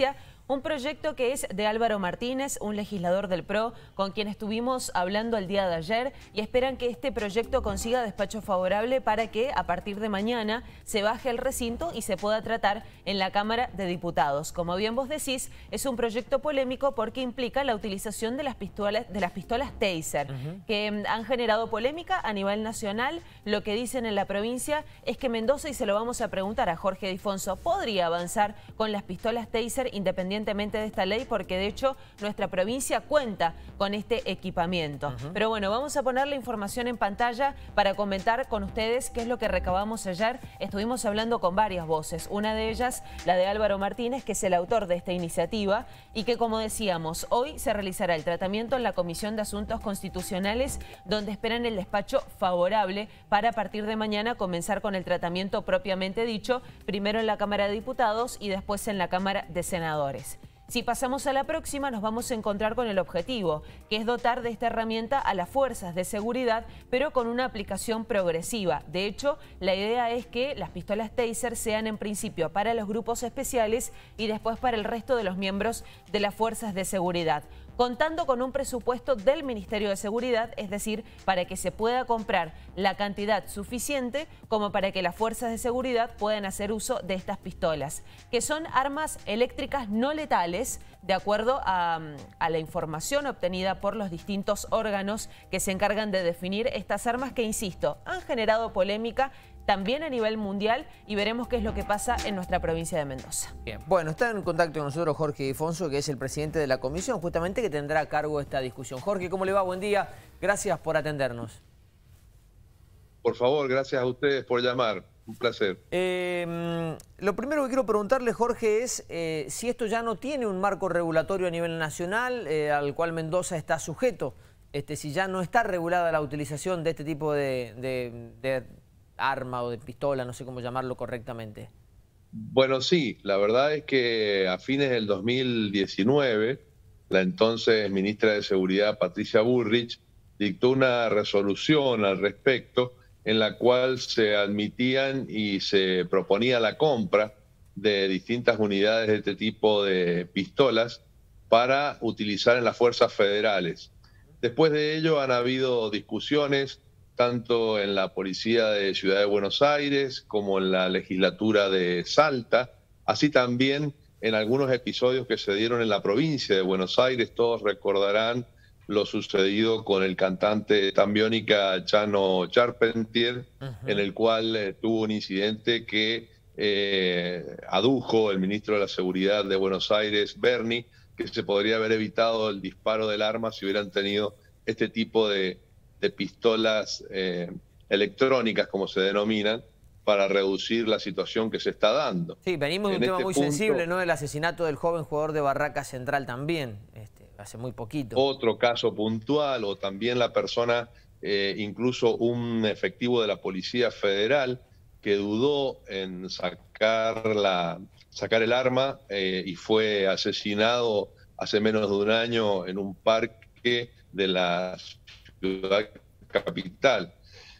Justicia un proyecto que es de Álvaro Martínez, un legislador del PRO, con quien estuvimos hablando el día de ayer y esperan que este proyecto consiga despacho favorable para que a partir de mañana se baje el recinto y se pueda tratar en la Cámara de Diputados. Como bien vos decís, es un proyecto polémico porque implica la utilización de las pistolas, de las pistolas Taser, que mm, han generado polémica a nivel nacional. Lo que dicen en la provincia es que Mendoza, y se lo vamos a preguntar a Jorge Difonso, podría avanzar con las pistolas Taser independientemente de esta ley, porque de hecho nuestra provincia cuenta con este equipamiento. Pero bueno, vamos a poner la información en pantalla para comentar con ustedes qué es lo que recabamos ayer. Estuvimos hablando con varias voces, una de ellas la de Álvaro Martínez, que es el autor de esta iniciativa y que, como decíamos, hoy se realizará el tratamiento en la Comisión de Asuntos Constitucionales, donde esperan el despacho favorable para a partir de mañana comenzar con el tratamiento propiamente dicho, primero en la Cámara de Diputados y después en la Cámara de Senadores. Si pasamos a la próxima, nos vamos a encontrar con el objetivo, que es dotar de esta herramienta a las fuerzas de seguridad, pero con una aplicación progresiva. De hecho, la idea es que las pistolas Taser sean en principio para los grupos especiales y después para el resto de los miembros de las fuerzas de seguridad contando con un presupuesto del Ministerio de Seguridad, es decir, para que se pueda comprar la cantidad suficiente como para que las fuerzas de seguridad puedan hacer uso de estas pistolas, que son armas eléctricas no letales, de acuerdo a, la información obtenida por los distintos órganos que se encargan de definir estas armas que, insisto, han generado polémica también a nivel mundial y veremos qué es lo que pasa en nuestra provincia de Mendoza. Bien. Bueno, está en contacto con nosotros Jorge Difonso, que es el presidente de la comisión, justamente que tendrá a cargo esta discusión. Jorge, ¿cómo le va? Buen día. Gracias por atendernos. Por favor, gracias a ustedes por llamar. Un placer. Em, lo primero que quiero preguntarle, Jorge, es eh, si esto ya no tiene un marco regulatorio a nivel nacional eh, al cual Mendoza está sujeto. Este, si ya no está regulada la utilización de este tipo de arma o de pistola, no sé cómo llamarlo correctamente. Bueno, sí, la verdad es que a fines del 2019, la entonces ministra de Seguridad, Patricia Burrich, dictó una resolución al respecto en la cual se admitían y se proponía la compra de distintas unidades de este tipo de pistolas para utilizar en las fuerzas federales. Después de ello han habido discusiones tanto en la Policía de Ciudad de Buenos Aires como en la legislatura de Salta, así también en algunos episodios que se dieron en la provincia de Buenos Aires. Todos recordarán lo sucedido con el cantante tambiónica Chano Charpentier, en el cual eh, tuvo un incidente que eh, adujo el ministro de la Seguridad de Buenos Aires, Bernie, que se podría haber evitado el disparo del arma si hubieran tenido este tipo de de pistolas eh, electrónicas, como se denominan, para reducir la situación que se está dando. Sí, venimos de un tema este muy sensible, ¿no? El asesinato del joven jugador de Barraca Central también, este, hace muy poquito. Otro caso puntual, o también la persona, eh, incluso un efectivo de la Policía Federal, que dudó en sacar, la, sacar el arma eh, y fue asesinado hace menos de un año en un parque de las capital.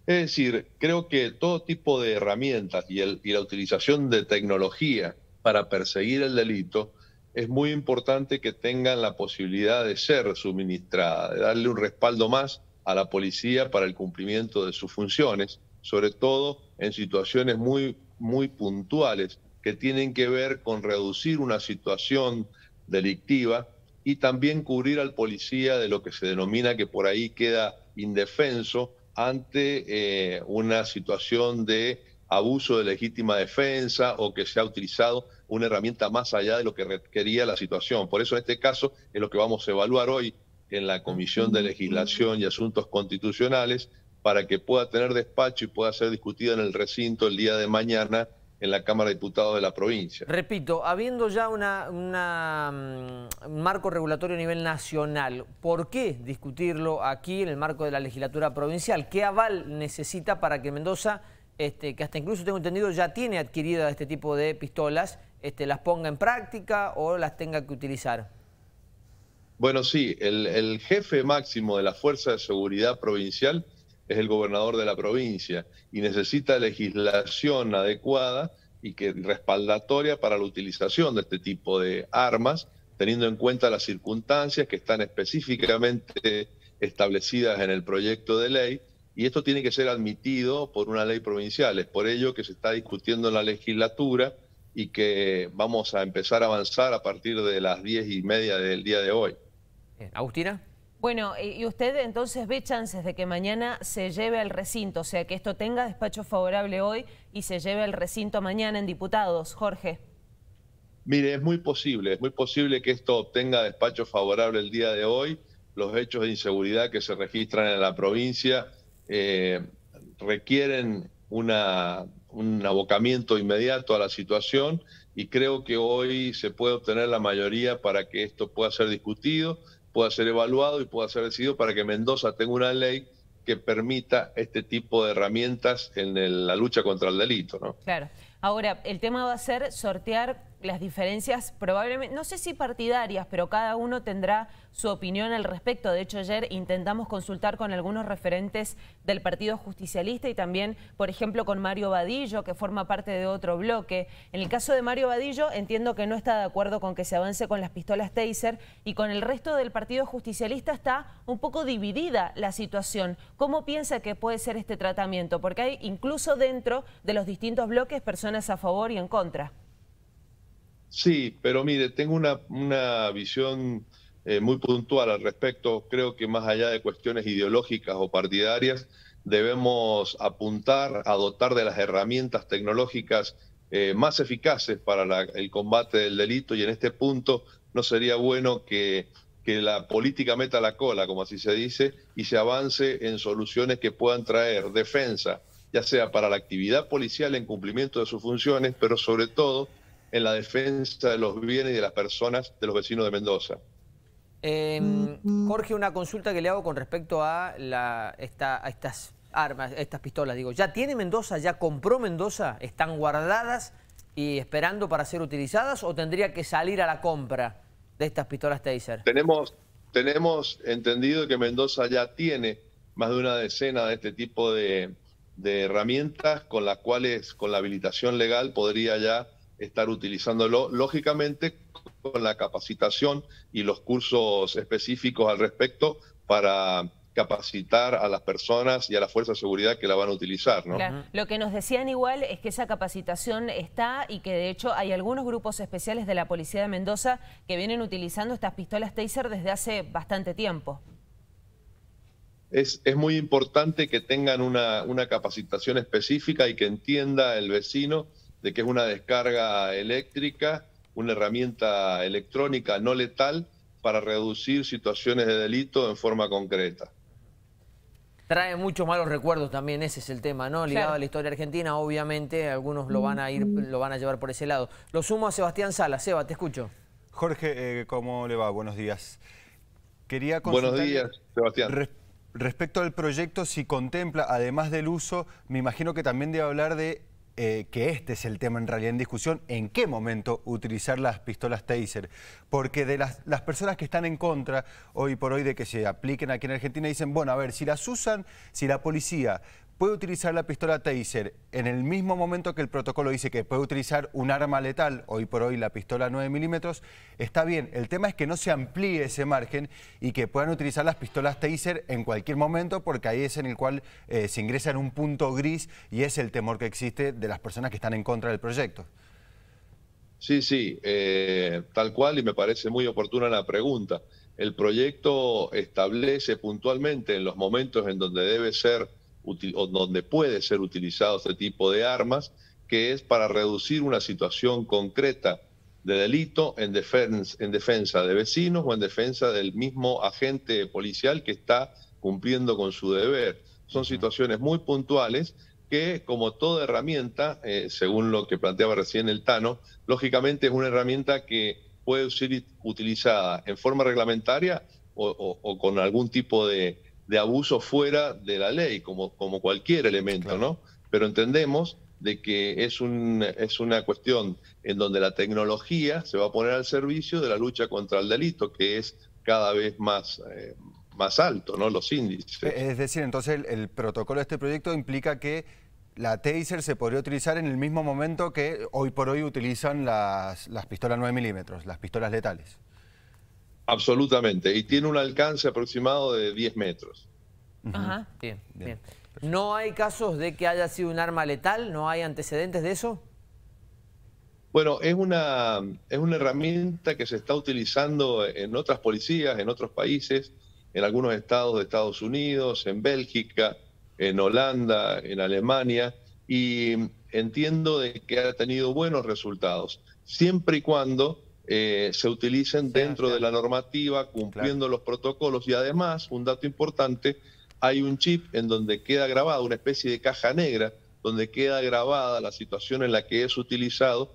Es decir, creo que todo tipo de herramientas y, y la utilización de tecnología para perseguir el delito es muy importante que tengan la posibilidad de ser suministrada, de darle un respaldo más a la policía para el cumplimiento de sus funciones, sobre todo en situaciones muy, muy puntuales que tienen que ver con reducir una situación delictiva y también cubrir al policía de lo que se denomina que por ahí queda indefenso ante eh, una situación de abuso de legítima defensa o que se ha utilizado una herramienta más allá de lo que requería la situación. Por eso en este caso es lo que vamos a evaluar hoy en la Comisión de Legislación y Asuntos Constitucionales para que pueda tener despacho y pueda ser discutido en el recinto el día de mañana en la Cámara de Diputados de la provincia. Repito, habiendo ya mm, un marco regulatorio a nivel nacional, ¿por qué discutirlo aquí en el marco de la legislatura provincial? ¿Qué aval necesita para que Mendoza, este, que hasta incluso tengo entendido ya tiene adquirida este tipo de pistolas, este, las ponga en práctica o las tenga que utilizar? Bueno, sí, el jefe máximo de la Fuerza de Seguridad Provincial es el gobernador de la provincia y necesita legislación adecuada y que respaldatoria para la utilización de este tipo de armas, teniendo en cuenta las circunstancias que están específicamente establecidas en el proyecto de ley, y esto tiene que ser admitido por una ley provincial. Es por ello que se está discutiendo en la legislatura y que vamos a empezar a avanzar a partir de las diez y media del día de hoy. Agustina. Bueno, eh, y usted entonces ve chances de que mañana se lleve al recinto, o sea, que esto tenga despacho favorable hoy y se lleve al recinto mañana en diputados, Jorge. Mire, es muy posible, es muy posible que esto tenga despacho favorable el día de hoy. Los hechos de inseguridad que se registran en la provincia eh, requieren un abocamiento inmediato a la situación y creo que hoy se puede obtener la mayoría para que esto pueda ser discutido pueda ser evaluado y pueda ser decidido para que Mendoza tenga una ley que permita este tipo de herramientas en la lucha contra el delito. ¿no? Claro. Ahora, el tema va a ser sortear las diferencias probablemente, no sé si partidarias, pero cada uno tendrá su opinión al respecto. De hecho, ayer intentamos consultar con algunos referentes del Partido Justicialista y también, por ejemplo, con Mario Vadillo, que forma parte de otro bloque. En el caso de Mario Vadillo, entiendo que no está de acuerdo con que se avance con las pistolas Taser y con el resto del Partido Justicialista está un poco dividida la situación. ¿Cómo piensa que puede ser este tratamiento? Porque hay incluso dentro de los distintos bloques personas a favor y en contra. Sí, pero mire, tengo una, visión eh, muy puntual al respecto. Creo que más allá de cuestiones ideológicas o partidarias, debemos apuntar a dotar de las herramientas tecnológicas eh, más eficaces para el combate del delito y en este punto no sería bueno que, que la política meta la cola, como así se dice, y se avance en soluciones que puedan traer defensa, ya sea para la actividad policial en cumplimiento de sus funciones, pero sobre todo en la defensa de los bienes y de las personas de los vecinos de Mendoza. Em, Jorge, una consulta que le hago con respecto a, estas armas, estas pistolas. Digo, ¿ya tiene Mendoza? ¿Ya compró Mendoza? ¿Están guardadas y esperando para ser utilizadas o tendría que salir a la compra de estas pistolas Taser? Tenemos, entendido que Mendoza ya tiene más de una decena de este tipo de herramientas con las cuales, con la habilitación legal, podría ya estar utilizándolo, lógicamente con la capacitación y los cursos específicos al respecto para capacitar a las personas y a las fuerzas de seguridad que la van a utilizar. ¿no? Lo que nos decían igual es que esa capacitación está y que de hecho hay algunos grupos especiales de la Policía de Mendoza que vienen utilizando estas pistolas taser desde hace bastante tiempo. Es, es muy importante que tengan una, una capacitación específica y que entienda el vecino de que es una descarga eléctrica, una herramienta electrónica no letal para reducir situaciones de delito en forma concreta. Trae muchos malos recuerdos también, ese es el tema, ¿no? Ligado a la historia argentina, obviamente, algunos lo van a ir, lo van a llevar por ese lado. Lo sumo a Sebastián Sala. Seba, te escucho. Jorge, eh, ¿cómo le va? Buenos días. Quería Buenos días, Sebastián. respecto al proyecto, si contempla, además del uso, me imagino que también debe hablar de eh, que este es el tema en realidad en discusión, en qué momento utilizar las pistolas taser. Porque de las, las personas que están en contra hoy por hoy de que se apliquen aquí en Argentina dicen, bueno, a ver, si las usan, si la policía puede utilizar la pistola Taser en el mismo momento que el protocolo dice que puede utilizar un arma letal, hoy por hoy la pistola 9 milímetros, está bien. El tema es que no se amplíe ese margen y que puedan utilizar las pistolas Taser en cualquier momento porque ahí es en el cual eh, se ingresa en un punto gris y es el temor que existe de las personas que están en contra del proyecto. Sí, sí, eh, tal cual y me parece muy oportuna la pregunta. El proyecto establece puntualmente en los momentos en donde debe ser donde puede ser utilizado este tipo de armas, que es para reducir una situación concreta de delito en, defensa, en defensa de vecinos o en defensa del mismo agente policial que está cumpliendo con su deber. Son situaciones muy puntuales que, como toda herramienta, eh, según lo que planteaba recién el Tano, lógicamente es una herramienta que puede ser utilizada en forma reglamentaria o con algún tipo de, de abuso fuera de la ley, como, como cualquier elemento, ¿no? Pero entendemos de que es, un, es una cuestión en donde la tecnología se va a poner al servicio de la lucha contra el delito, que es cada vez más, eh, más alto, ¿no? Los índices. Eh, es decir, entonces el, protocolo de este proyecto implica que la taser se podría utilizar en el mismo momento que hoy por hoy utilizan las, las pistolas 9 milímetros, las pistolas letales. Absolutamente. Y tiene un alcance aproximado de 10 metros. Ajá. Bien, bien. ¿No hay casos de que haya sido un arma letal? ¿No hay antecedentes de eso? Bueno, es una, es una herramienta que se está utilizando en otras policías, en otros países, en algunos estados de Estados Unidos, en Bélgica, en Holanda, en Alemania, y entiendo de que ha tenido buenos resultados, siempre y cuando eh, se utilicen dentro de la normativa, cumpliendo los protocolos y además, un dato importante, hay un chip en donde queda grabada una especie de caja negra, donde queda grabada la situación en la que es utilizado,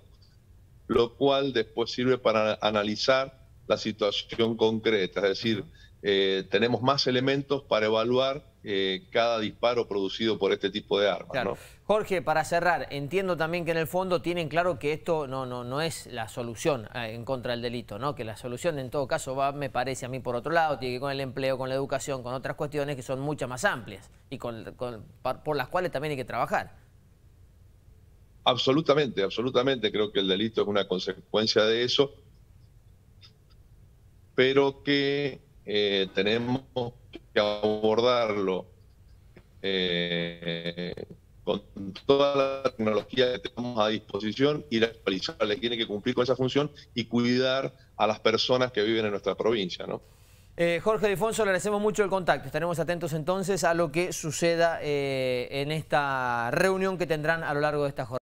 lo cual después sirve para analizar la situación concreta, es decir, eh, tenemos más elementos para evaluar eh, cada disparo producido por este tipo de armas. Jorge, para cerrar, entiendo también que en el fondo tienen claro que esto no, no, no es la solución eh, en contra del delito, ¿no? que la solución en todo caso va, me parece a mí por otro lado, tiene que ver con el empleo, con la educación, con otras cuestiones que son muchas más amplias y por las cuales también hay que trabajar. Absolutamente, absolutamente. Creo que el delito es una consecuencia de eso, pero que eh, tenemos que abordarlo eh, con toda la tecnología que tenemos a disposición, y la le tiene que cumplir con esa función y cuidar a las personas que viven en nuestra provincia, ¿no? Eh, Jorge Difonso, le agradecemos mucho el contacto. Estaremos atentos entonces a lo que suceda en esta reunión que tendrán a lo largo de esta jornada.